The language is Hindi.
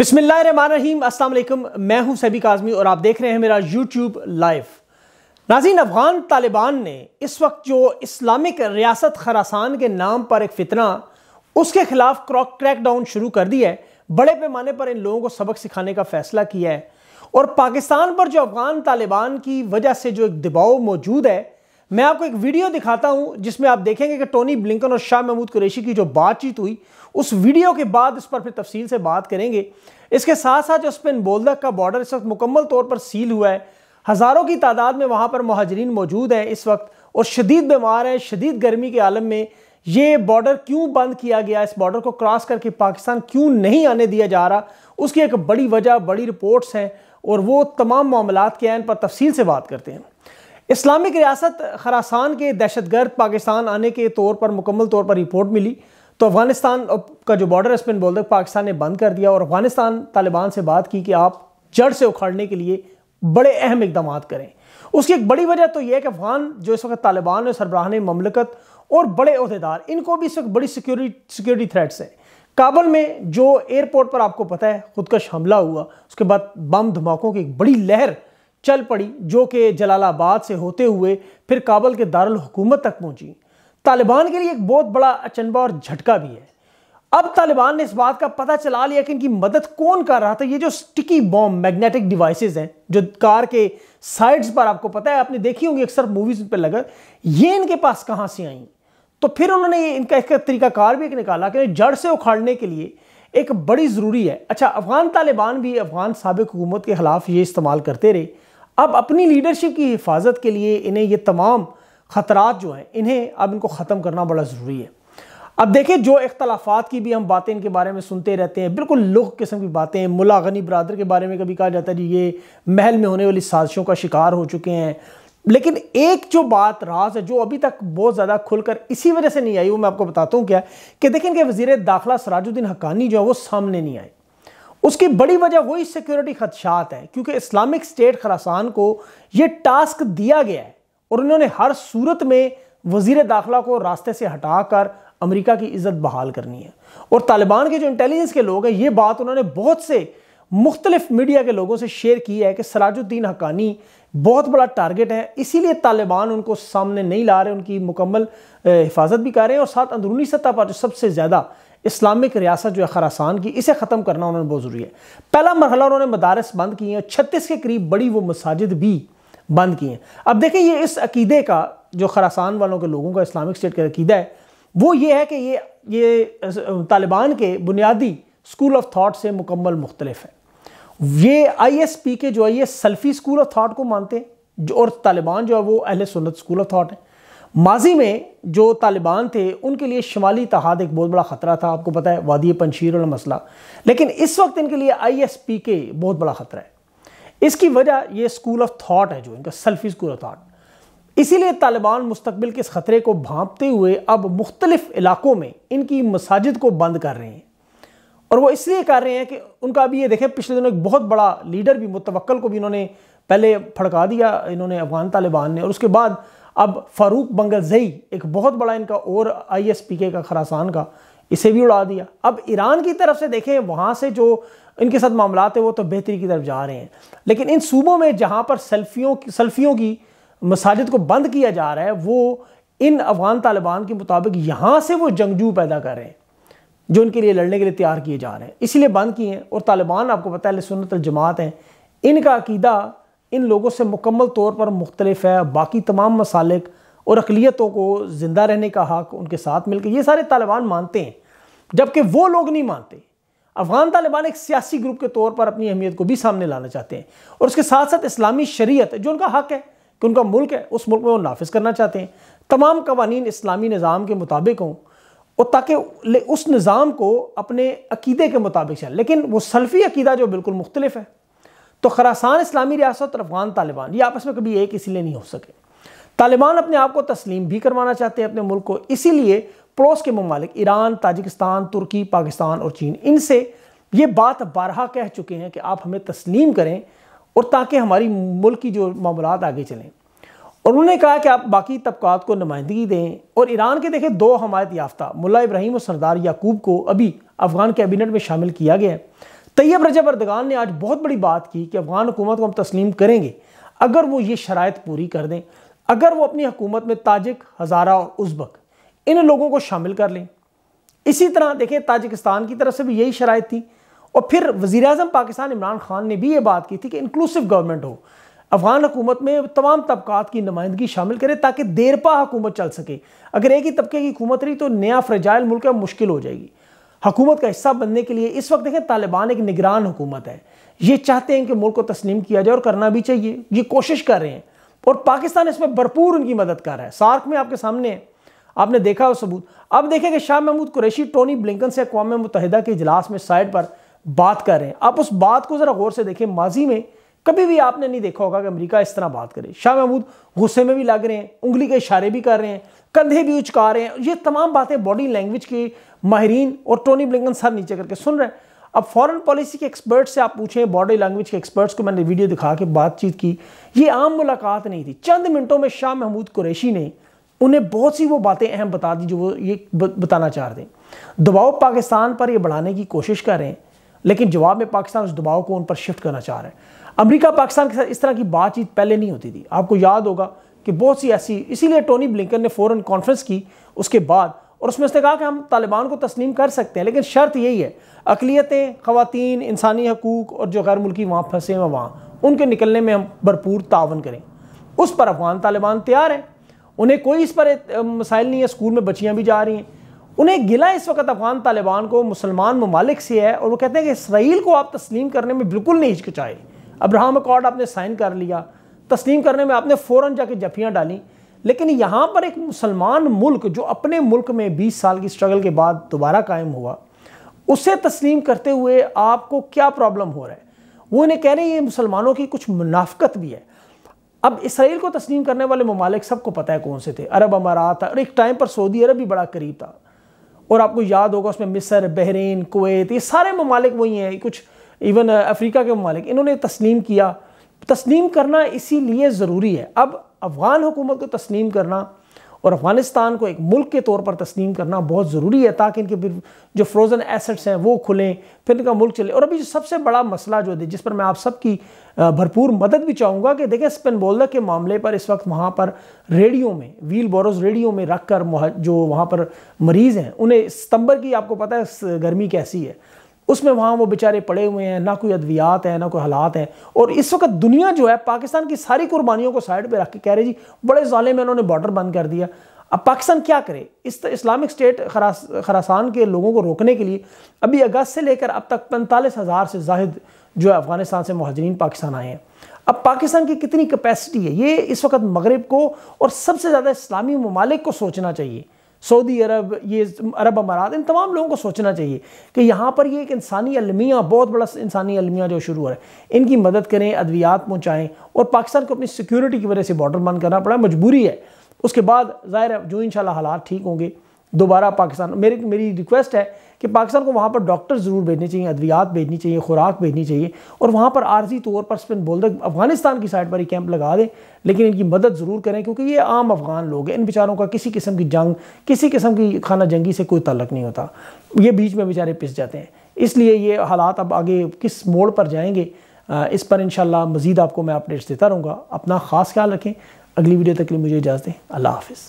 बसमिलीम असलम मैं हूं सभी काजमी और आप देख रहे हैं मेरा यूट्यूब लाइव नाजीन अफगान तालिबान ने इस वक्त जो इस्लामिक रियासत खरासान के नाम पर एक फितना उसके खिलाफ क्रॉक क्रैकडाउन शुरू कर दिया है बड़े पैमाने पर इन लोगों को सबक सिखाने का फैसला किया है और पाकिस्तान पर जो अफगान तालिबान की वजह से जो एक दबाव मौजूद है मैं आपको एक वीडियो दिखाता हूं जिसमें आप देखेंगे कि टोनी ब्लिंकन और शाह महमूद कुरैशी की जो बातचीत हुई उस वीडियो के बाद इस पर फिर तफसील से बात करेंगे इसके साथ साथ जो स्पेन बोलदक का बॉर्डर इस वक्त मुकम्मल तौर पर सील हुआ है हज़ारों की तादाद में वहाँ पर महाजरीन मौजूद है इस वक्त और शदीद बीमार हैं शदीद गर्मी के आलम में ये बॉर्डर क्यों बंद किया गया इस बॉर्डर को क्रॉस करके पाकिस्तान क्यों नहीं आने दिया जा रहा उसकी एक बड़ी वजह बड़ी रिपोर्ट्स हैं और वो तमाम मामला के आन पर तफसील से बात करते हैं इस्लामिक रियासत खरासान के दहशतगर्द पाकिस्तान आने के तौर पर मुकम्मल तौर पर रिपोर्ट मिली तो अफगानिस्तान का जो बॉर्डर है बोल बोल पाकिस्तान ने बंद कर दिया और अफगानिस्तान तालिबान से बात की कि आप जड़ से उखाड़ने के लिए बड़े अहम इकदाम करें उसकी एक बड़ी वजह तो यह है कि अफगान जो इस वक्त तालिबान और सरबराहान ममलकत और बड़े अहदेदार इनको भी इस वक्त बड़ी सिक्योरिटी सिक्योरिटी थ्रेट्स हैं काबुल में जो एयरपोर्ट पर आपको पता है खुदकश हमला हुआ उसके बाद बम धमाकों की एक बड़ी लहर चल पड़ी जो कि जलालाबाद से होते हुए फिर काबल के दारुल हुकूमत तक पहुंची तालिबान के लिए एक बहुत बड़ा अचनबा और झटका भी है अब तालिबान ने इस बात का पता चला लिया कि इनकी मदद कौन कर रहा था ये जो स्टिकी बॉम्ब मैग्नेटिक डिवाइसेस हैं जो कार के साइड्स पर आपको पता है आपने देखी होंगी अक्सर मूवीज पर लगा ये इनके पास कहाँ से आई तो फिर उन्होंने इनका इसका तरीकाकार भी एक निकाला कि जड़ से उखाड़ने के लिए एक बड़ी ज़रूरी है अच्छा अफ़गान तालिबान भी अफ़गान सबक हुकूमत के ख़िलाफ़ ये इस्तेमाल करते रहे अब अपनी लीडरशिप की हिफाजत के लिए इन्हें ये तमाम ख़तरात जो हैं इन्हें अब इनको ख़त्म करना बड़ा ज़रूरी है अब देखिए जो इख्तलाफात की भी हम बातें इनके बारे में सुनते रहते हैं बिल्कुल लुक किस्म की बातें मुला गनी बरदर के बारे में कभी कहा जाता है जी ये महल में होने वाली साजिशों का शिकार हो चुके हैं लेकिन एक जो बात राज है जो अभी तक बहुत ज़्यादा खुलकर इसी वजह से नहीं आई वो मैं आपको बताता हूँ क्या कि देखें कि वज़ी दाखिला सराजुद्दीन हकानी जो है वो सामने नहीं आए उसकी बड़ी वजह वही सिक्योरिटी खदशात है क्योंकि इस्लामिक स्टेट खरासान को ये टास्क दिया गया है और उन्होंने हर सूरत में वजीर दाखिला को रास्ते से हटाकर अमेरिका की इज्जत बहाल करनी है और तालिबान के जो इंटेलिजेंस के लोग हैं ये बात उन्होंने बहुत से मुख्तलिफ मीडिया के लोगों से शेयर की है कि सराजुद्दीन हकानी बहुत बड़ा टारगेट है इसीलिए तालिबान उनको सामने नहीं ला रहे उनकी मुकम्मल हिफाजत भी कर रहे हैं और साथ अंदरूनी सतह पर जो सबसे ज़्यादा इस्लामिक रियासत जो है खरासान की इसे ख़त्म करना उन्होंने बहुत ज़रूरी है पहला मरहला उन्होंने मदारस बंद किए हैं छत्तीस के करीब बड़ी वो मसाजिद भी बंद किए हैं अब देखें ये इस अकीदे का जो खरासान वालों के लोगों का इस्लामिक स्टेट का अकीदा है वो ये है कि ये ये तालिबान के बुनियादी स्कूल ऑफ थाट से मुकम्मल मुख्तलिफ है ये पी के जो है ये सल्फ़ी स्कूल ऑफ थाट को मानते हैं जो और तालिबान जो है वो अहल सुन्नत स्कूल ऑफ थाट है माजी में जो तालिबान थे उनके लिए शुमाली तहाद एक बहुत बड़ा ख़तरा था आपको पता है वादी पंशीर वाला मसला लेकिन इस वक्त इनके लिए आई एस पी के बहुत बड़ा ख़तरा है इसकी वजह ये स्कूल ऑफ थाट है जो इनका सेल्फी स्कूल ऑफ थाट इसीलिए तालिबान मुस्तबिल के इस ख़तरे को भांपते हुए अब मुख्तलिफ इलाकों में इनकी मसाजिद को बंद कर रहे हैं और वो इसलिए कर रहे हैं कि उनका अभी ये देखें पिछले दिनों एक बहुत बड़ा लीडर भी मुतवक्ल को भी इन्होंने पहले फड़का दिया इन्होंने अफगान तालिबान ने और उसके बाद अब फारूक जई एक बहुत बड़ा इनका और आई एस पी के का खरासान का इसे भी उड़ा दिया अब ईरान की तरफ से देखें वहाँ से जो इनके साथ मामला है वो तो बेहतरी की तरफ जा रहे हैं लेकिन इन सूबों में जहाँ पर सेल्फियों की सेल्फियों की मसाजिद को बंद किया जा रहा है वो इन अफगान तालिबान के मुताबिक यहाँ से वो जंगजू पैदा कर रहे हैं जो इनके लिए लड़ने के लिए तैयार किए जा रहे हैं इसलिए बंद किए हैं और तालिबान आपको पता है सुनत जमात हैं इनका अकीदा इन लोगों से मुकम्मल तौर पर मुख्तलिफ है बाकी तमाम मसालिक और अकलीतों को ज़िंदा रहने का हक उनके साथ मिलकर ये सारे तालिबान मानते हैं जबकि वो लोग नहीं मानते अफ़गान तालिबान एक सियासी ग्रुप के तौर पर अपनी अहमियत को भी सामने लाना चाहते हैं और उसके साथ साथ इस्लामी शरीयत जो उनका हक है कि उनका मुल्क है उस मुल्क में वो नाफिज करना चाहते हैं तमाम कवानीन इस्लामी निज़ाम के मुताबिक हों और ताकि उस निज़ाम को अपने अकीदे के मुताबिक चलें लेकिन वो सल्फ़ी अकीदा जो बिल्कुल मुख्तलिफ है तो खरासान इस्लामी रियासत और अफगान तालिबान ये आपस में कभी एक इसीलिए नहीं हो सके तालिबान अपने आप को तस्लीम भी करवाना चाहते हैं अपने मुल्क को इसीलिए पड़ोस के ममालिक ईरान ताजिकिस्तान तुर्की पाकिस्तान और चीन इनसे ये बात बारहा कह चुके हैं कि आप हमें तस्लीम करें और ताकि हमारी मुल्क की जो मामला आगे चलें और उन्होंने कहा कि आप बाकी तबकात को नुमाइंदगी दें और ईरान के देखें दो हमायत याफ्ता मुला इब्राहिम और सरदार याकूब को अभी अफगान कैबिनेट में शामिल किया गया है तैयब रजा बरदगान ने आज बहुत बड़ी बात की कि अफगान हुकूमत को हम तस्लीम करेंगे अगर वो ये शरात पूरी कर दें अगर वो अपनी हुकूमत में ताजिक हज़ारा और उजबक इन लोगों को शामिल कर लें इसी तरह देखें ताजिकिस्तान की तरफ से भी यही शरात थी और फिर वज़ी अजम पाकिस्तान इमरान खान ने भी ये बात की थी कि इंक्लूसिव गवर्नमेंट हो अफगान हुकूमत में तमाम तबकात की नुमाइंदगी शामिल करें ताकि देरपा हुकूमत चल सके अगर एक ही तबके की हुकूमत रही तो नया फ्रजायल मुल्क मुश्किल हो जाएगी हुकूमत का हिस्सा बनने के लिए इस वक्त देखें तालिबान एक निगरान हुकूमत है ये चाहते हैं कि मुल्क को तस्लीम किया जाए और करना भी चाहिए ये कोशिश कर रहे हैं और पाकिस्तान इसमें भरपूर उनकी मदद कर रहा है सार्क में आपके सामने है आपने देखा वो सबूत अब देखें कि शाह महमूद कुरैशी टोनी ब्लिंकन से अकवा मुतहदा के इजलास में साइड पर बात कर रहे हैं आप उस बात को ज़रा गौर से देखें माजी में कभी भी आपने नहीं देखा होगा कि अमेरिका इस तरह बात करे शाह महमूद गुस्से में भी लग रहे हैं उंगली के इशारे भी कर रहे हैं कंधे भी उचका रहे हैं ये तमाम बातें बॉडी लैंग्वेज की माहरीन और टोनी ब्लिंकन सर नीचे करके सुन रहे हैं अब फॉरेन पॉलिसी के एक्सपर्ट से आप पूछें बॉडी लैंग्वेज के एक्सपर्ट्स को मैंने वीडियो दिखा के बातचीत की ये आम मुलाकात नहीं थी चंद मिनटों में शाह महमूद कुरैशी ने उन्हें बहुत सी वो बातें अहम बता दी जो वो ये बताना चाह रहे थे दबाव पाकिस्तान पर ये बढ़ाने की कोशिश कर रहे हैं लेकिन जवाब में पाकिस्तान उस दबाव को उन पर शिफ्ट करना चाह रहा है अमरीका पाकिस्तान के साथ इस तरह की बातचीत पहले नहीं होती थी आपको याद होगा कि बहुत सी ऐसी इसीलिए टोनी ब्लिंकन ने फ़ौरन कॉन्फ्रेंस की उसके बाद और उसमें उसने कहा कि हम तालिबान को तस्लीम कर सकते हैं लेकिन शर्त यही है अकलीतें खातन इंसानी हकूक़ और जो गैर मुल्की वहाँ फंसे हैं वहाँ उनके निकलने में हम भरपूर तावन करें उस पर अफगान तालिबान तैयार हैं उन्हें कोई इस पर मसाइल नहीं है स्कूल में बच्चियाँ भी जा रही हैं उन्हें गिला इस वक्त अफगान तालिबान को मुसलमान ममालिक से है और वो कहते हैं कि इसराइल को आप तस्लीम करने में बिल्कुल नहीं हिचकिचाए अब्राहम अकॉर्ड आपने साइन कर लिया तस्लीम करने में आपने फ़ौर जाके जफियाँ डाली लेकिन यहाँ पर एक मुसलमान मुल्क जो अपने मुल्क में 20 साल की स्ट्रगल के बाद दोबारा कायम हुआ उसे तस्लीम करते हुए आपको क्या प्रॉब्लम हो रहा है वो इन्हें कह रहे हैं ये मुसलमानों की कुछ मुनाफ्त भी है अब इसराइल को तस्लीम करने वाले ममालिक सबको पता है कौन से थे अरब अमारात और एक टाइम पर सऊदी अरब भी बड़ा करीब था और आपको याद होगा उसमें मिसर बहरीन कुवैत ये सारे ममालिक वही हैं कुछ इवन अफ्रीका के ममालिक इन्होंने तस्लीम किया तस्लीम करना इसीलिए ज़रूरी है अब अफ़गान हुकूमत को तस्लीम करना और अफ़गानिस्तान को एक मुल्क के तौर पर तस्लीम करना बहुत ज़रूरी है ताकि इनके जो फ्रोज़न एसेट्स हैं वो खुलें फिर इनका मुल्क चले और अभी जो सबसे बड़ा मसला जो है जिस पर मैं आप सबकी भरपूर मदद भी चाहूँगा कि देखें स्पेनबोल्दा के मामले पर इस वक्त वहाँ पर रेडियो में व्हील बोरोज रेडियो में रख कर जो वहाँ पर मरीज़ हैं उन्हें सितंबर की आपको पता है गर्मी कैसी है उसमें वहाँ वो बेचारे पड़े हुए हैं ना कोई अद्वियात है ना कोई हालात हैं और इस वक्त दुनिया जो है पाकिस्तान की सारी कुर्बानियों को साइड पर रख के कह रहे जी बड़े जाले में इन्होंने बॉर्डर बंद कर दिया अब पाकिस्तान क्या करे इस इस्लामिक स्टेट खरास खरासान के लोगों को रोकने के लिए अभी अगस्त से लेकर अब तक पैंतालीस हज़ार से जाहिद जो है अफ़गानिस्तान से महाजरीन पाकिस्तान आए हैं अब पाकिस्तान की कितनी कैपेसिटी है ये इस वक्त मगरब को और सबसे ज़्यादा इस्लामी ममालिक को सोचना चाहिए सऊदी अरब ये अरब अमारात इन तमाम लोगों को सोचना चाहिए कि यहाँ पर ये एक इंसानी अलमिया बहुत बड़ा इंसानी अलमिया जो शुरू हो रहा है इनकी मदद करें अद्वियात पहुँचाएँ और पाकिस्तान को अपनी सिक्योरिटी की वजह से बॉर्डर बंद करना पड़ा मजबूरी है उसके बाद ज़ाहिर है जो इन हालात ठीक होंगे दोबारा पाकिस्तान मेरी मेरी रिक्वेस्ट है कि पाकिस्तान को वहाँ पर डॉक्टर ज़रूर भेजने चाहिए अद्वियात भेजनी चाहिए खुराक भेजनी चाहिए और वहाँ पर आर्जी तौर पर स्पिन दें अफगानिस्तान की साइड पर ही कैंप लगा दें लेकिन इनकी मदद ज़रूर करें क्योंकि ये आम अफगान लोग हैं इन बेचारों का किसी किस्म की जंग किसी किस्म की खाना जंगी से कोई तलक नहीं होता ये बीच में बेचारे पिस जाते हैं इसलिए ये हालात अब आगे किस मोड़ पर जाएंगे इस पर इन मज़ीद आपको मैं अपडेट्स देता रहूँगा अपना ख़ास ख्याल रखें अगली वीडियो तक के लिए मुझे इजाज़त दें अल्लाह हाफिज़